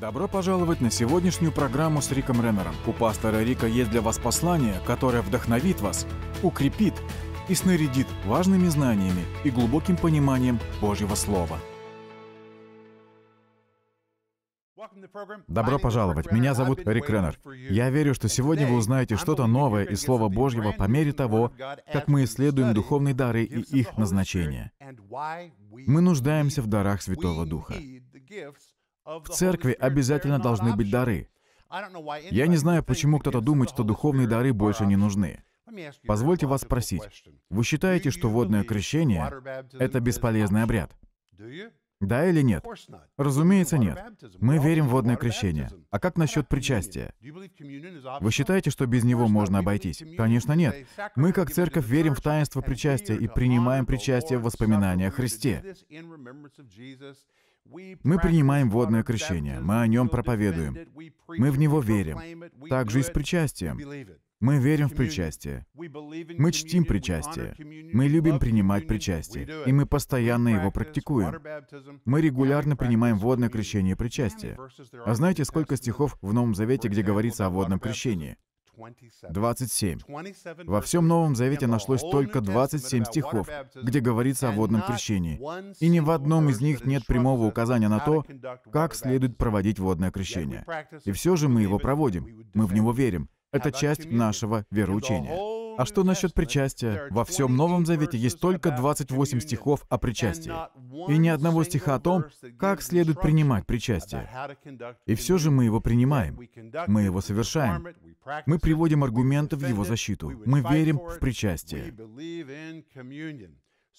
Добро пожаловать на сегодняшнюю программу с Риком Реннером. У пастора Рика есть для вас послание, которое вдохновит вас, укрепит и снарядит важными знаниями и глубоким пониманием Божьего Слова. Добро пожаловать. Меня зовут Рик Реннер. Я верю, что сегодня вы узнаете что-то новое из Слова Божьего по мере того, как мы исследуем духовные дары и их назначение. Мы нуждаемся в дарах Святого Духа. В церкви обязательно должны быть дары. Я не знаю, почему кто-то думает, что духовные дары больше не нужны. Позвольте вас спросить, вы считаете, что водное крещение — это бесполезный обряд? Да или нет? Разумеется, нет. Мы верим в водное крещение. А как насчет причастия? Вы считаете, что без него можно обойтись? Конечно, нет. Мы, как церковь, верим в таинство причастия и принимаем причастие в воспоминания о Христе. Мы принимаем водное крещение, мы о нем проповедуем, мы в него верим, также и с причастием. Мы верим в причастие. Мы чтим причастие. Мы любим принимать причастие. И мы постоянно его практикуем. Мы регулярно принимаем водное крещение и причастие. А знаете, сколько стихов в Новом Завете, где говорится о водном крещении? 27. Во всем Новом Завете нашлось только 27 стихов, где говорится о водном крещении. И ни в одном из них нет прямого указания на то, как следует проводить водное крещение. И все же мы его проводим, мы в него верим. Это часть нашего вероучения. А что насчет причастия? Во всем Новом Завете есть только 28 стихов о причастии. И ни одного стиха о том, как следует принимать причастие. И все же мы его принимаем. Мы его совершаем. Мы приводим аргументы в его защиту. Мы верим в причастие.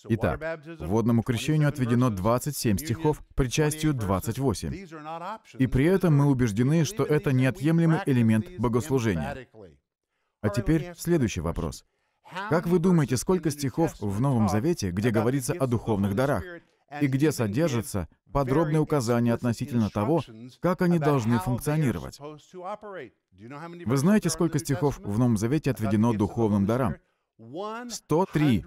Итак, водному крещению отведено 27 стихов, причастию 28. И при этом мы убеждены, что это неотъемлемый элемент богослужения. А теперь следующий вопрос. Как вы думаете, сколько стихов в Новом Завете, где говорится о духовных дарах? и где содержатся подробные указания относительно того, как они должны функционировать. Вы знаете, сколько стихов в Новом Завете отведено духовным дарам? 103.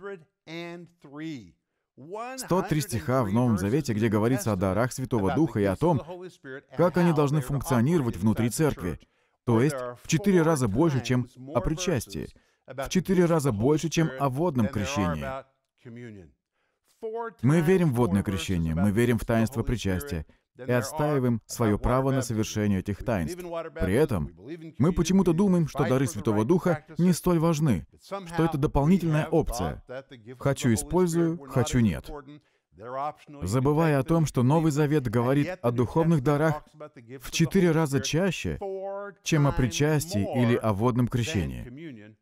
103 стиха в Новом Завете, где говорится о дарах Святого Духа и о том, как они должны функционировать внутри церкви, то есть в четыре раза больше, чем о причастии, в четыре раза больше, чем о водном крещении. Мы верим в водное крещение, мы верим в таинство причастия и отстаиваем свое право на совершение этих таинств. При этом мы почему-то думаем, что дары Святого Духа не столь важны, что это дополнительная опция. Хочу использую, хочу нет. Забывая о том, что Новый Завет говорит о духовных дарах в четыре раза чаще, чем о причастии или о водном крещении.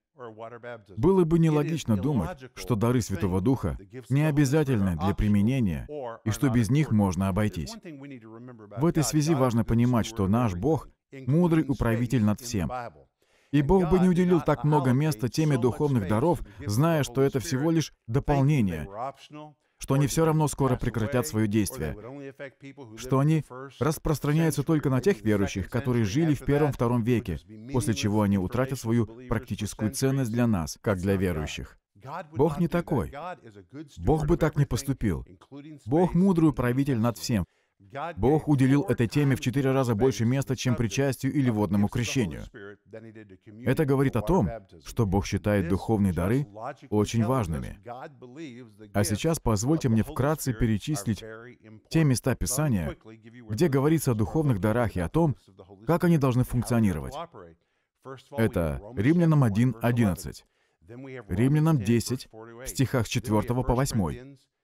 Было бы нелогично думать, что дары Святого Духа не обязательны для применения и что без них можно обойтись. В этой связи важно понимать, что наш Бог — мудрый управитель над всем. И Бог бы не уделил так много места теме духовных даров, зная, что это всего лишь дополнение, что они все равно скоро прекратят свое действие, что они распространяются только на тех верующих, которые жили в первом-втором веке, после чего они утратят свою практическую ценность для нас, как для верующих. Бог не такой. Бог бы так не поступил. Бог мудрый правитель над всем, Бог уделил этой теме в четыре раза больше места, чем причастию или водному крещению. Это говорит о том, что Бог считает духовные дары очень важными. А сейчас позвольте мне вкратце перечислить те места Писания, где говорится о духовных дарах и о том, как они должны функционировать. Это Римлянам 1.11, Римлянам 10, в стихах 4 по 8,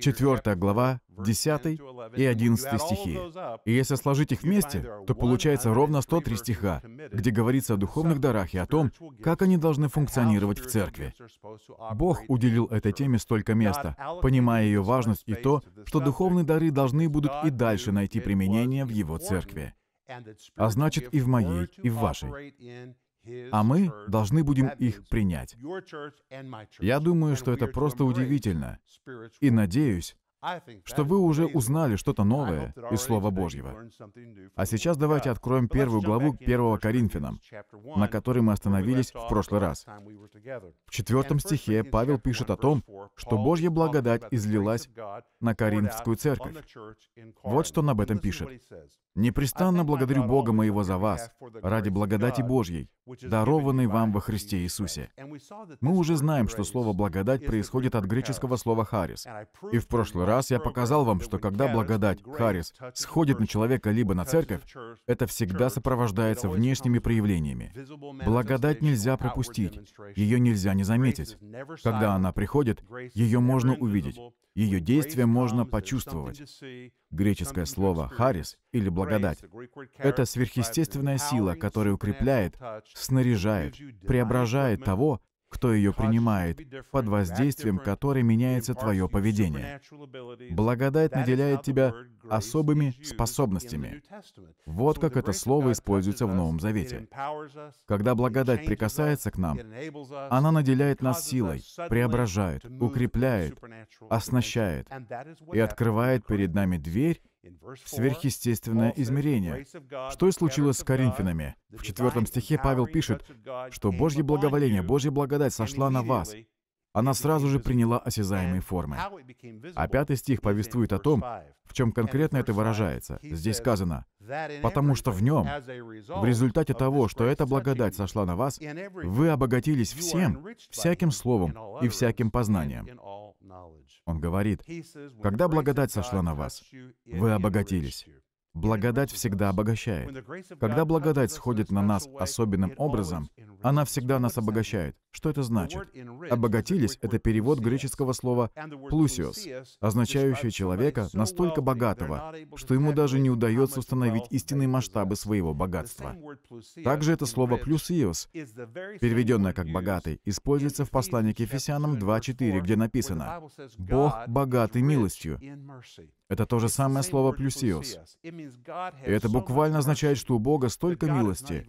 4 глава, 10 и 11 стихи. И если сложить их вместе, то получается ровно 103 стиха, где говорится о духовных дарах и о том, как они должны функционировать в церкви. Бог уделил этой теме столько места, понимая ее важность и то, что духовные дары должны будут и дальше найти применение в Его церкви. А значит и в моей, и в вашей а мы должны будем их принять. Я думаю, что это просто удивительно. И надеюсь, что вы уже узнали что-то новое из Слова Божьего. А сейчас давайте откроем первую главу 1 Коринфянам, на которой мы остановились в прошлый раз. В четвертом стихе Павел пишет о том, что Божья благодать излилась на Коринфскую церковь. Вот что он об этом пишет. «Непрестанно благодарю Бога моего за вас, ради благодати Божьей, дарованной вам во Христе Иисусе». Мы уже знаем, что слово «благодать» происходит от греческого слова «харис». И в прошлый раз раз я показал вам, что когда благодать, Харис, сходит на человека либо на церковь, это всегда сопровождается внешними проявлениями. Благодать нельзя пропустить, ее нельзя не заметить. Когда она приходит, ее можно увидеть, ее действие можно почувствовать. Греческое слово «харис» или «благодать» — это сверхъестественная сила, которая укрепляет, снаряжает, преображает того, кто ее принимает, под воздействием которой меняется твое поведение. Благодать наделяет тебя особыми способностями. Вот как это слово используется в Новом Завете. Когда благодать прикасается к нам, она наделяет нас силой, преображает, укрепляет, оснащает и открывает перед нами дверь сверхъестественное измерение. Что и случилось с коринфянами. В четвертом стихе Павел пишет, что Божье благоволение, Божья благодать а сошла на вас. Она сразу же приняла осязаемые формы. А пятый стих повествует о том, в чем конкретно это выражается. Здесь сказано, «Потому что в нем, в результате того, что эта благодать сошла на вас, вы обогатились всем, всяким словом и всяким познанием». Он говорит, когда благодать сошла на вас, вы обогатились. Благодать всегда обогащает. Когда благодать сходит на нас особенным образом, она всегда нас обогащает. Что это значит? «Обогатились» — это перевод греческого слова «плусиос», означающее человека настолько богатого, что ему даже не удается установить истинные масштабы своего богатства. Также это слово «плюсиос», переведенное как «богатый», используется в послании к Ефесянам 2.4, где написано «Бог богатый милостью». Это то же самое слово «плюсиос». И это буквально означает, что у Бога столько милости,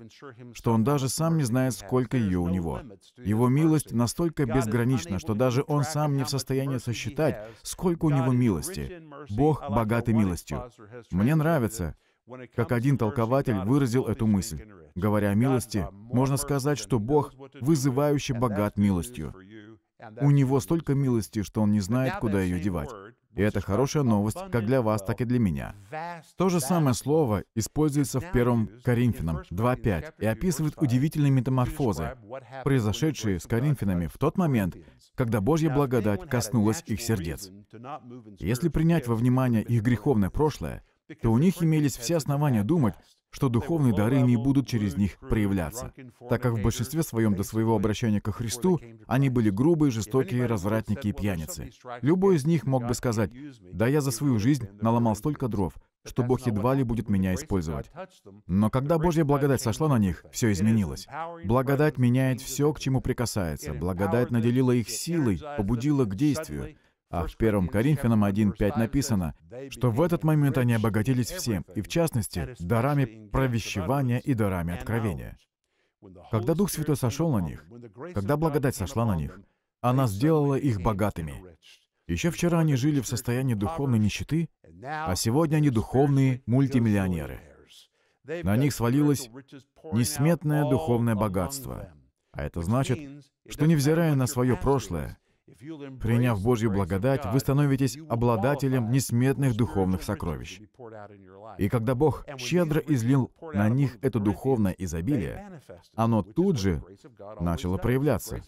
что Он даже сам не знает, сколько ее у Него. Его милость настолько безгранична, что даже Он сам не в состоянии сосчитать, сколько у Него милости. Бог богат милостью. Мне нравится, как один толкователь выразил эту мысль. Говоря о милости, можно сказать, что Бог вызывающе богат милостью. У него столько милости, что он не знает, куда ее девать. И это хорошая новость как для вас, так и для меня. То же самое слово используется в 1 Коринфянам 2.5 и описывает удивительные метаморфозы, произошедшие с Коринфянами в тот момент, когда Божья благодать коснулась их сердец. Если принять во внимание их греховное прошлое, то у них имелись все основания думать, что духовные дары не будут через них проявляться, так как в большинстве своем до своего обращения ко Христу они были грубые, жестокие, развратники и пьяницы. Любой из них мог бы сказать, «Да я за свою жизнь наломал столько дров, что Бог едва ли будет меня использовать». Но когда Божья благодать сошла на них, все изменилось. Благодать меняет все, к чему прикасается. Благодать наделила их силой, побудила к действию. А в 1 Коринфянам 1.5 написано, что в этот момент они обогатились всем, и в частности, дарами провещевания и дарами откровения. Когда Дух Святой сошел на них, когда благодать сошла на них, она сделала их богатыми. Еще вчера они жили в состоянии духовной нищеты, а сегодня они духовные мультимиллионеры. На них свалилось несметное духовное богатство. А это значит, что невзирая на свое прошлое, Приняв Божью благодать, вы становитесь обладателем несметных духовных сокровищ. И когда Бог щедро излил на них это духовное изобилие, оно тут же начало проявляться.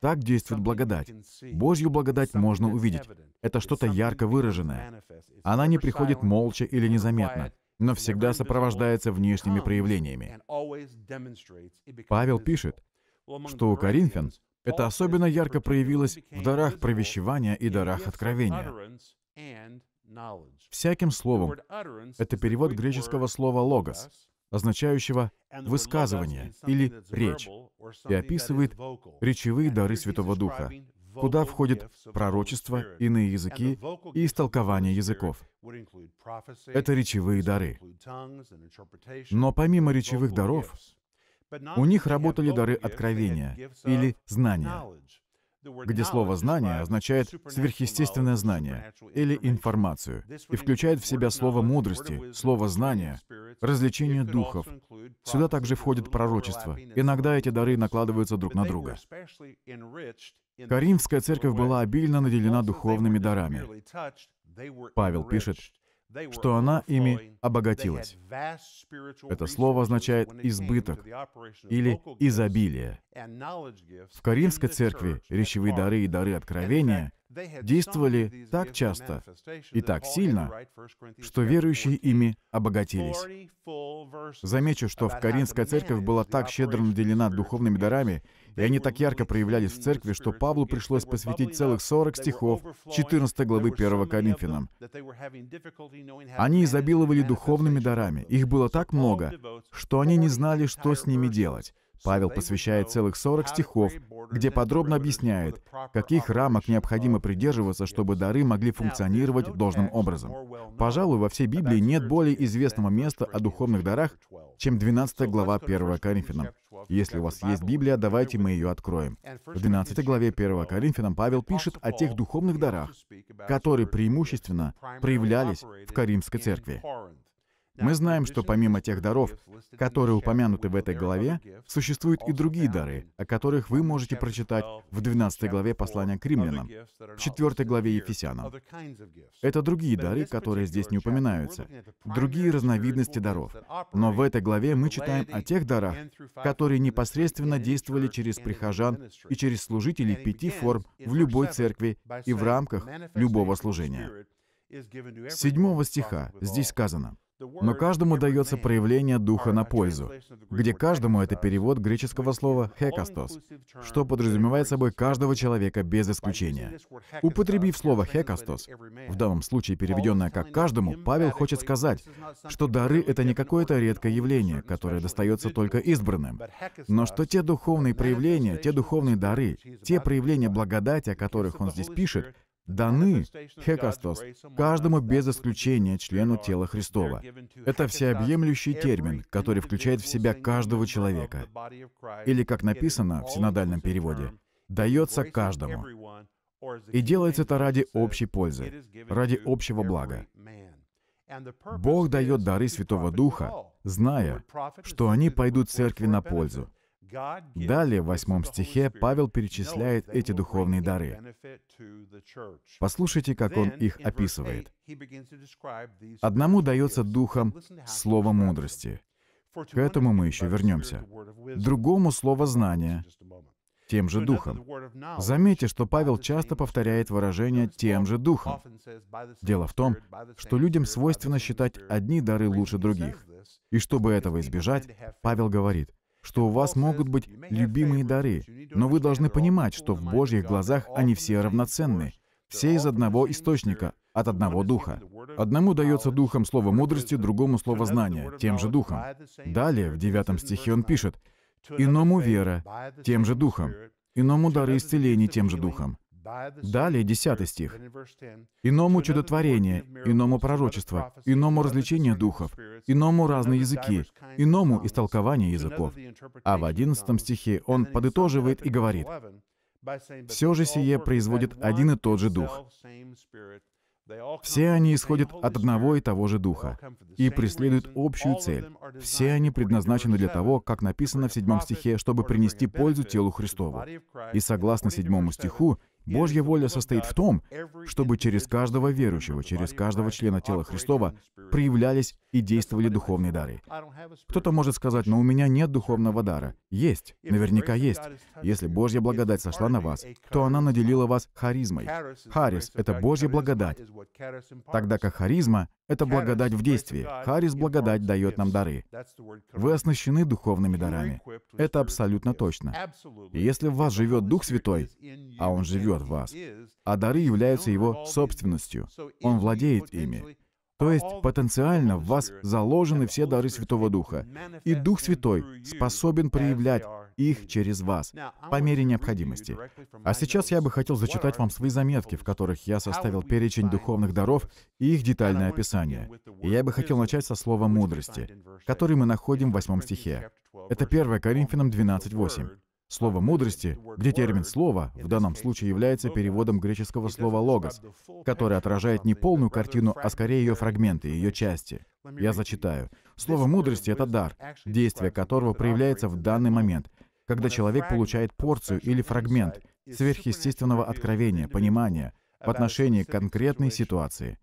Так действует благодать. Божью благодать можно увидеть. Это что-то ярко выраженное. Она не приходит молча или незаметно но всегда сопровождается внешними проявлениями. Павел пишет, что у Коринфян это особенно ярко проявилось в дарах провещевания и дарах откровения. Всяким словом — это перевод греческого слова «логос», означающего «высказывание» или «речь», и описывает речевые дары Святого Духа, куда входит пророчество, иные языки и истолкование языков. Это речевые дары. Но помимо речевых даров, у них работали дары откровения или знания, где слово «знание» означает «сверхъестественное знание» или «информацию», и включает в себя слово мудрости, слово знания, развлечение духов. Сюда также входит пророчество. Иногда эти дары накладываются друг на друга. Каримская церковь была обильно наделена духовными дарами. Павел пишет, что она ими обогатилась. Это слово означает «избыток» или «изобилие». В Каримской церкви речевые дары и дары откровения действовали так часто и так сильно, что верующие ими обогатились. Замечу, что в Коринфской церковь была так щедро наделена духовными дарами, и они так ярко проявлялись в церкви, что Павлу пришлось посвятить целых 40 стихов 14 главы 1 Коринфянам. Они изобиловали духовными дарами, их было так много, что они не знали, что с ними делать. Павел посвящает целых 40 стихов, где подробно объясняет, каких рамок необходимо придерживаться, чтобы дары могли функционировать должным образом. Пожалуй, во всей Библии нет более известного места о духовных дарах, чем 12 глава 1 Коринфянам. Если у вас есть Библия, давайте мы ее откроем. В 12 главе 1 Коринфянам Павел пишет о тех духовных дарах, которые преимущественно проявлялись в Каримской церкви. Мы знаем, что помимо тех даров, которые упомянуты в этой главе, существуют и другие дары, о которых вы можете прочитать в 12 главе послания к римлянам, в 4 главе Ефесянам. Это другие дары, которые здесь не упоминаются, другие разновидности даров. Но в этой главе мы читаем о тех дарах, которые непосредственно действовали через прихожан и через служителей пяти форм в любой церкви и в рамках любого служения. С 7 стиха здесь сказано, но каждому дается проявление духа на пользу, где каждому это перевод греческого слова «хекастос», что подразумевает собой каждого человека без исключения. Употребив слово «хекастос», в данном случае переведенное как «каждому», Павел хочет сказать, что дары — это не какое-то редкое явление, которое достается только избранным, но что те духовные проявления, те духовные дары, те проявления благодати, о которых он здесь пишет, даны, хекастос, каждому без исключения члену тела Христова. Это всеобъемлющий термин, который включает в себя каждого человека. Или, как написано в синодальном переводе, «дается каждому». И делается это ради общей пользы, ради общего блага. Бог дает дары Святого Духа, зная, что они пойдут церкви на пользу, Далее, в восьмом стихе, Павел перечисляет эти духовные дары. Послушайте, как он их описывает. Одному дается духом слово мудрости. К этому мы еще вернемся. Другому слово знания тем же духом. Заметьте, что Павел часто повторяет выражение «тем же духом». Дело в том, что людям свойственно считать одни дары лучше других. И чтобы этого избежать, Павел говорит, что у вас могут быть любимые дары, но вы должны понимать, что в Божьих глазах они все равноценны, все из одного источника, от одного духа. Одному дается духом слово мудрости, другому слово знания, тем же духом. Далее, в девятом стихе он пишет, «Иному вера, тем же духом, иному дары исцелений тем же духом, Далее, 10 стих. «Иному чудотворение, иному пророчество, иному развлечение духов, иному разные языки, иному истолкование языков». А в 11 стихе он подытоживает и говорит, «Все же сие производит один и тот же дух». Все они исходят от одного и того же Духа и преследуют общую цель. Все они предназначены для того, как написано в седьмом стихе, чтобы принести пользу телу Христову. И согласно седьмому стиху, Божья воля состоит в том, чтобы через каждого верующего, через каждого члена тела Христова проявлялись и действовали духовные дары. Кто-то может сказать, но у меня нет духовного дара. Есть, наверняка есть. Если Божья благодать сошла на вас, то она наделила вас харизмой. Харис — это Божья благодать, тогда как харизма это благодать в действии. Харис благодать дает нам дары. Вы оснащены духовными дарами. Это абсолютно точно. И если в вас живет Дух Святой, а Он живет в вас, а дары являются Его собственностью, Он владеет ими. То есть потенциально в вас заложены все дары Святого Духа. И Дух Святой способен проявлять их через вас, по мере необходимости. А сейчас я бы хотел зачитать вам свои заметки, в которых я составил перечень духовных даров и их детальное описание. И я бы хотел начать со слова «мудрости», который мы находим в восьмом стихе. Это 1 Коринфянам 12.8. Слово «мудрости», где термин «слово» в данном случае является переводом греческого слова «логос», который отражает не полную картину, а скорее ее фрагменты, ее части. Я зачитаю. Слово «мудрости» — это дар, действие которого проявляется в данный момент, когда человек получает порцию или фрагмент сверхъестественного откровения, понимания в отношении конкретной ситуации.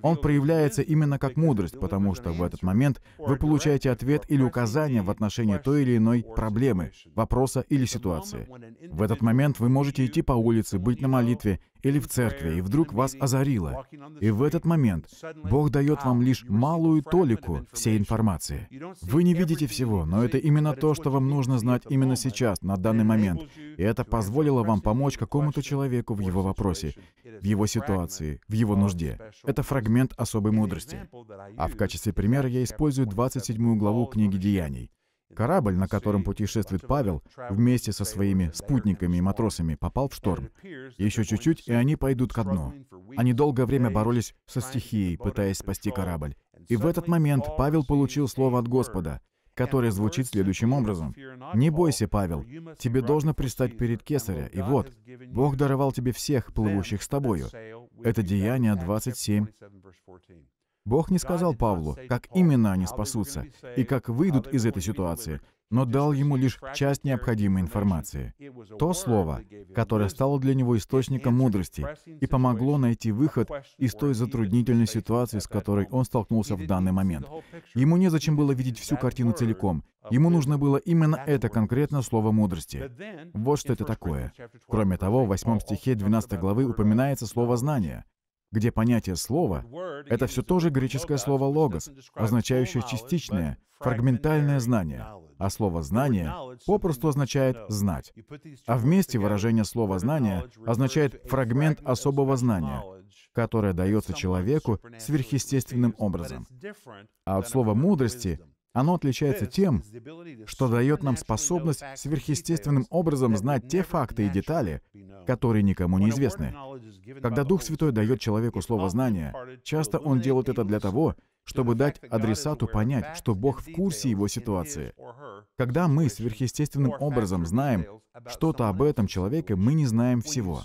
Он проявляется именно как мудрость, потому что в этот момент вы получаете ответ или указание в отношении той или иной проблемы, вопроса или ситуации. В этот момент вы можете идти по улице, быть на молитве или в церкви, и вдруг вас озарило. И в этот момент Бог дает вам лишь малую толику всей информации. Вы не видите всего, но это именно то, что вам нужно знать именно сейчас, на данный момент. И это позволило вам помочь какому-то человеку в его вопросе, в его ситуации, в его нужде. Это фрагмент особой мудрости. А в качестве примера я использую 27 главу книги Деяний. Корабль, на котором путешествует Павел, вместе со своими спутниками и матросами попал в шторм. Еще чуть-чуть, и они пойдут ко дну. Они долгое время боролись со стихией, пытаясь спасти корабль. И в этот момент Павел получил слово от Господа, которое звучит следующим образом. «Не бойся, Павел, тебе должно пристать перед Кесаря, и вот, Бог даровал тебе всех, плывущих с тобою». Это Деяние 27, Бог не сказал Павлу, как именно они спасутся и как выйдут из этой ситуации, но дал ему лишь часть необходимой информации. То слово, которое стало для него источником мудрости и помогло найти выход из той затруднительной ситуации, с которой он столкнулся в данный момент. Ему незачем было видеть всю картину целиком. Ему нужно было именно это конкретно слово мудрости. Вот что это такое. Кроме того, в 8 стихе 12 главы упоминается слово «знание», где понятие слова — это все тоже греческое слово «логос», означающее частичное, фрагментальное знание, а слово «знание» попросту означает «знать». А вместе выражение слова «знание» означает фрагмент особого знания, которое дается человеку сверхъестественным образом. А от слова «мудрости» Оно отличается тем, что дает нам способность сверхъестественным образом знать те факты и детали, которые никому не известны. Когда Дух Святой дает человеку слово знания, часто он делает это для того, чтобы дать адресату понять, что Бог в курсе его ситуации. Когда мы сверхъестественным образом знаем что-то об этом человеке, мы не знаем всего.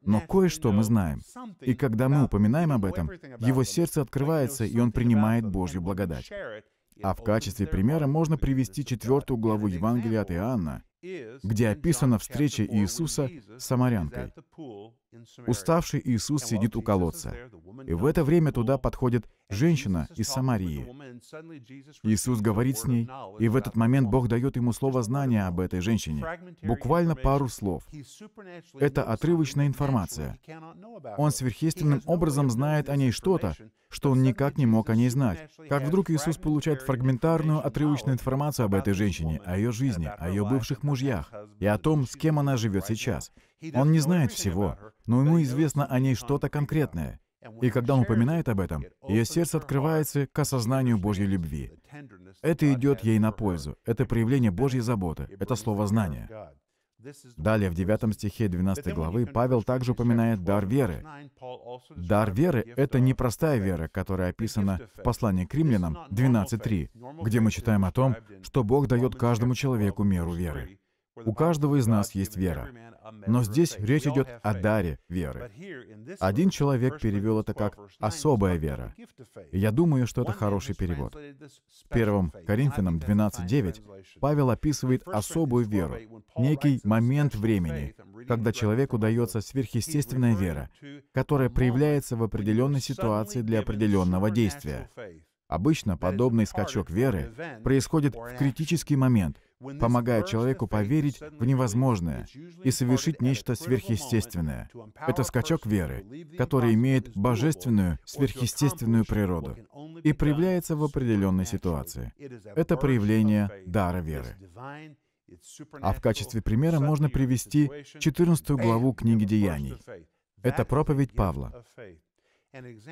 Но кое-что мы знаем. И когда мы упоминаем об этом, его сердце открывается, и он принимает Божью благодать. А в качестве примера можно привести четвертую главу Евангелия от Иоанна, где описана встреча Иисуса с самарянкой. Уставший Иисус сидит у колодца. И в это время туда подходит женщина из Самарии. Иисус говорит с ней, и в этот момент Бог дает ему слово знания об этой женщине. Буквально пару слов. Это отрывочная информация. Он сверхъестественным образом знает о ней что-то, что он никак не мог о ней знать. Как вдруг Иисус получает фрагментарную отрывочную информацию об этой женщине, о ее жизни, о ее бывших мужьях и о том, с кем она живет сейчас. Он не знает всего, но ему известно о ней что-то конкретное. И когда он упоминает об этом, ее сердце открывается к осознанию Божьей любви. Это идет ей на пользу. Это проявление Божьей заботы. Это слово знания. Далее в 9 стихе 12 главы Павел также упоминает дар веры. Дар веры — это непростая вера, которая описана в послании к римлянам 12.3, где мы читаем о том, что Бог дает каждому человеку меру веры. У каждого из нас есть вера. Но здесь речь идет о даре веры. Один человек перевел это как «особая вера». я думаю, что это хороший перевод. В 1 Коринфянам 12.9 Павел описывает особую веру, некий момент времени, когда человеку дается сверхъестественная вера, которая проявляется в определенной ситуации для определенного действия. Обычно подобный скачок веры происходит в критический момент — помогая человеку поверить в невозможное и совершить нечто сверхъестественное. Это скачок веры, который имеет божественную, сверхъестественную природу и проявляется в определенной ситуации. Это проявление дара веры. А в качестве примера можно привести 14 главу книги Деяний. Это проповедь Павла.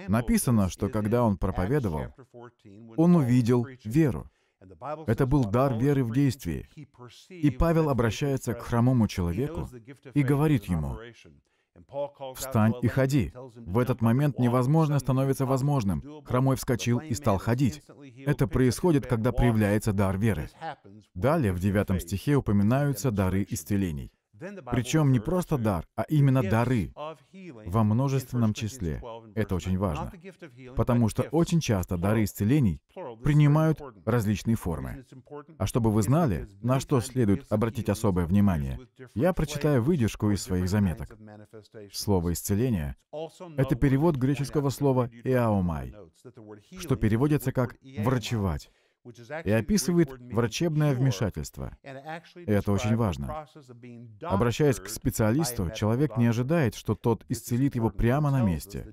Написано, что когда он проповедовал, он увидел веру. Это был дар веры в действии. И Павел обращается к хромому человеку и говорит ему, «Встань и ходи». В этот момент невозможно становится возможным. Хромой вскочил и стал ходить. Это происходит, когда проявляется дар веры. Далее в девятом стихе упоминаются дары исцелений. Причем не просто дар, а, а именно дары во множественном числе. Это очень важно, потому что очень часто дары исцелений принимают различные формы. А чтобы вы знали, на что следует обратить особое внимание, я прочитаю выдержку из своих заметок. Слово «исцеление» — это перевод греческого слова «эаомай», что переводится как «врачевать» и описывает врачебное вмешательство. И это очень важно. Обращаясь к специалисту, человек не ожидает, что тот исцелит его прямо на месте.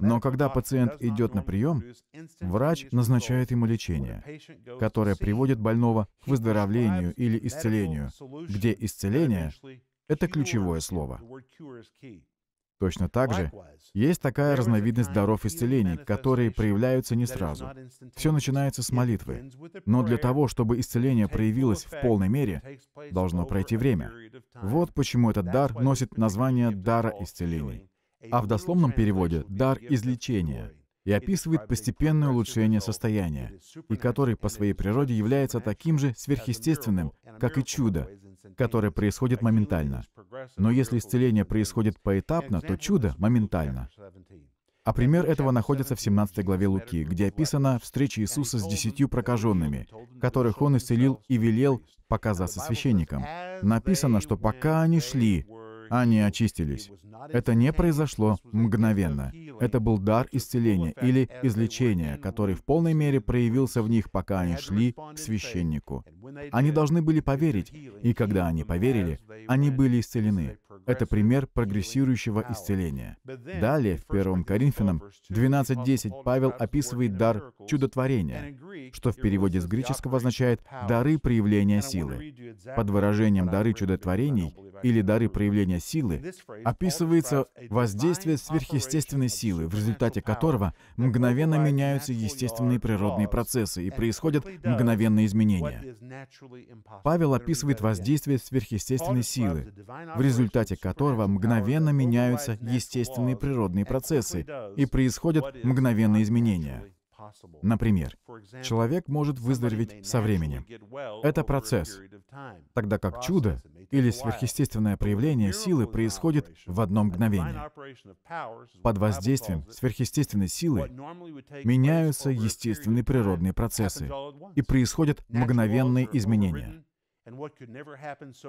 Но когда пациент идет на прием, врач назначает ему лечение, которое приводит больного к выздоровлению или исцелению, где исцеление — это ключевое слово. Точно так же есть такая разновидность даров исцелений, которые проявляются не сразу. Все начинается с молитвы. Но для того, чтобы исцеление проявилось в полной мере, должно пройти время. Вот почему этот дар носит название дара исцелений. А в дословном переводе — дар излечения — и описывает постепенное улучшение состояния, и который по своей природе является таким же сверхъестественным, как и чудо, которое происходит моментально. Но если исцеление происходит поэтапно, то чудо моментально. А пример этого находится в 17 главе Луки, где описана встреча Иисуса с десятью прокаженными, которых Он исцелил и велел показаться священникам. Написано, что пока они шли, они очистились. Это не произошло мгновенно. Это был дар исцеления или излечения, который в полной мере проявился в них, пока они шли к священнику. Они должны были поверить, и когда они поверили, они были исцелены. Это пример прогрессирующего исцеления. Далее, в 1 Коринфянам 12.10, Павел описывает дар чудотворения, что в переводе с греческого означает «дары проявления силы». Под выражением «дары чудотворений» или «дары проявления силы» описывается воздействие сверхъестественной силы, в результате которого мгновенно меняются естественные природные процессы и происходят мгновенные изменения. Павел описывает воздействие сверхъестественной силы, в результате которого мгновенно меняются естественные природные процессы и происходят мгновенные изменения. Например, человек может выздороветь со временем. Это процесс. Тогда как чудо или сверхъестественное проявление силы происходит в одно мгновение. Под воздействием сверхъестественной силы меняются естественные природные процессы и происходят мгновенные изменения.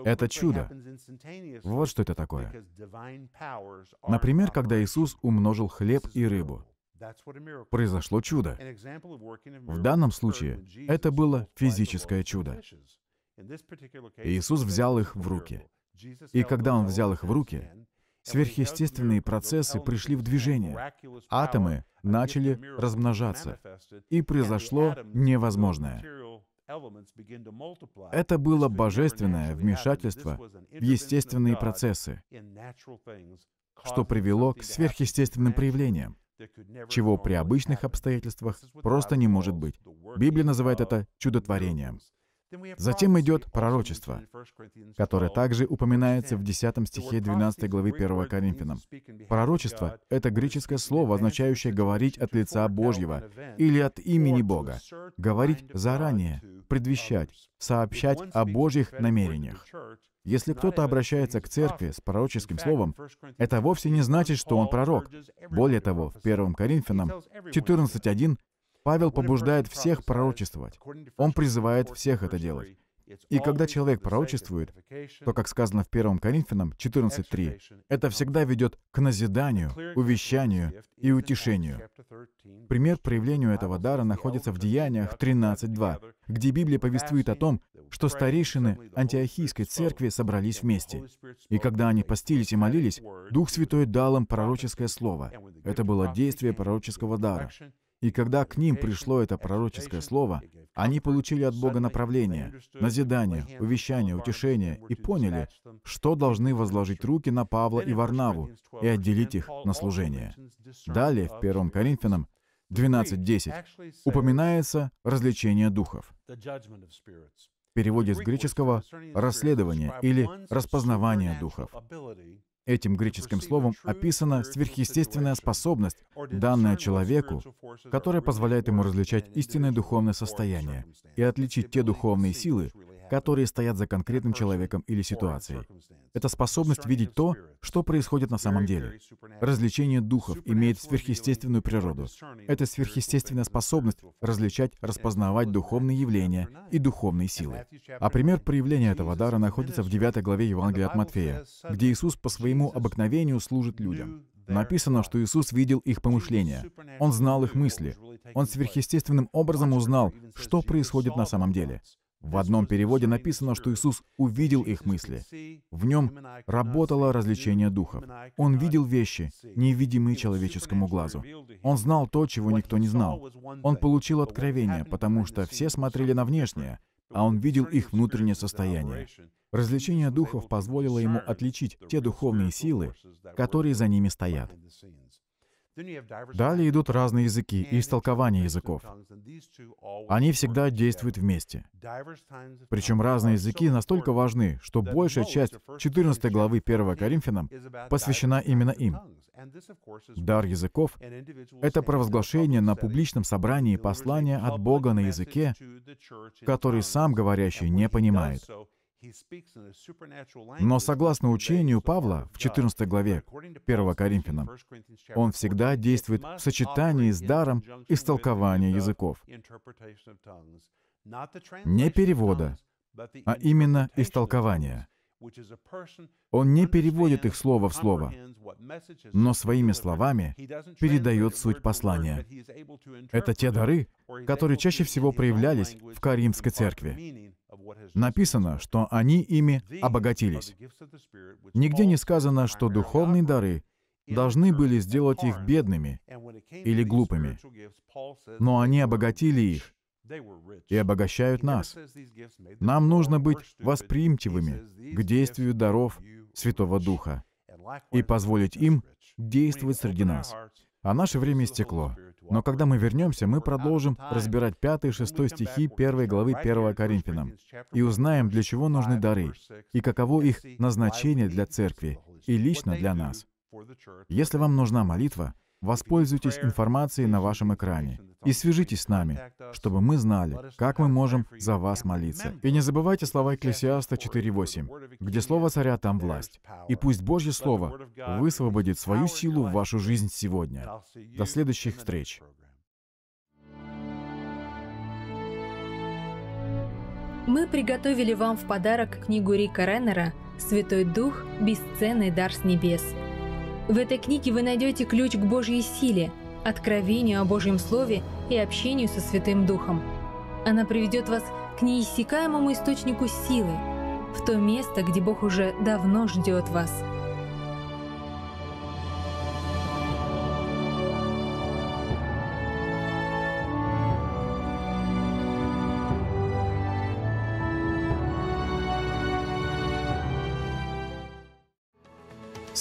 Это чудо. Вот что это такое. Например, когда Иисус умножил хлеб и рыбу. Произошло чудо. В данном случае это было физическое чудо. Иисус взял их в руки. И когда Он взял их в руки, сверхъестественные процессы пришли в движение. Атомы начали размножаться, и произошло невозможное. Это было божественное вмешательство в естественные процессы, что привело к сверхъестественным проявлениям чего при обычных обстоятельствах просто не может быть. Библия называет это чудотворением. Затем идет пророчество, которое также упоминается в 10 стихе 12 главы 1 Коринфянам. Пророчество — это греческое слово, означающее «говорить от лица Божьего» или «от имени Бога», «говорить заранее», «предвещать», «сообщать о Божьих намерениях». Если кто-то обращается к церкви с пророческим словом, это вовсе не значит, что он пророк. Более того, в 1 Коринфянам 14.1 Павел побуждает всех пророчествовать. Он призывает всех это делать. И когда человек пророчествует, то, как сказано в 1 Коринфянам 14.3, это всегда ведет к назиданию, увещанию и утешению. Пример проявлению этого дара находится в Деяниях 13.2, где Библия повествует о том, что старейшины антиохийской церкви собрались вместе. И когда они постились и молились, Дух Святой дал им пророческое слово. Это было действие пророческого дара. И когда к ним пришло это пророческое слово, они получили от Бога направление, назидание, увещание, утешение и поняли, что должны возложить руки на Павла и Варнаву и отделить их на служение. Далее, в 1 Коринфянам 12.10, упоминается развлечение духов переводе с греческого «расследование» или «распознавание духов». Этим греческим словом описана сверхъестественная способность, данная человеку, которая позволяет ему различать истинное духовное состояние и отличить те духовные силы, которые стоят за конкретным человеком или ситуацией. Это способность видеть то, что происходит на самом деле. Развлечение духов имеет сверхъестественную природу. Это сверхъестественная способность различать, распознавать духовные явления и духовные силы. А пример проявления этого дара находится в 9 главе Евангелия от Матфея, где Иисус по своему обыкновению служит людям. Написано, что Иисус видел их помышления. Он знал их мысли. Он сверхъестественным образом узнал, что происходит на самом деле. В одном переводе написано, что Иисус увидел их мысли. В нем работало развлечение духов. Он видел вещи, невидимые человеческому глазу. Он знал то, чего никто не знал. Он получил откровение, потому что все смотрели на внешнее, а он видел их внутреннее состояние. Развлечение духов позволило ему отличить те духовные силы, которые за ними стоят. Далее идут разные языки и истолкования языков. Они всегда действуют вместе. Причем разные языки настолько важны, что большая часть 14 главы 1 Коринфянам посвящена именно им. Дар языков — это провозглашение на публичном собрании послания от Бога на языке, который сам говорящий не понимает. Но согласно учению Павла в 14 главе 1 Коринфянам, он всегда действует в сочетании с даром истолкования языков. Не перевода, а именно истолкования. Он не переводит их слово в слово, но своими словами передает суть послания. Это те дары, которые чаще всего проявлялись в Каримской церкви. Написано, что они ими обогатились. Нигде не сказано, что духовные дары должны были сделать их бедными или глупыми, но они обогатили их, и обогащают нас. Нам нужно быть восприимчивыми к действию даров Святого Духа и позволить им действовать среди нас. А наше время истекло. Но когда мы вернемся, мы продолжим разбирать 5 и 6 стихи 1 главы 1 Коринфянам и узнаем, для чего нужны дары и каково их назначение для церкви и лично для нас. Если вам нужна молитва, Воспользуйтесь информацией на вашем экране и свяжитесь с нами, чтобы мы знали, как мы можем за вас молиться. И не забывайте слова Экклесиаста 4.8, где слово царя, там власть. И пусть Божье Слово высвободит свою силу в вашу жизнь сегодня. До следующих встреч. Мы приготовили вам в подарок книгу Рика Реннера «Святой Дух. Бесценный дар с небес» В этой книге вы найдете ключ к Божьей силе, откровению о Божьем Слове и общению со Святым Духом. Она приведет вас к неиссякаемому источнику силы, в то место, где Бог уже давно ждет вас –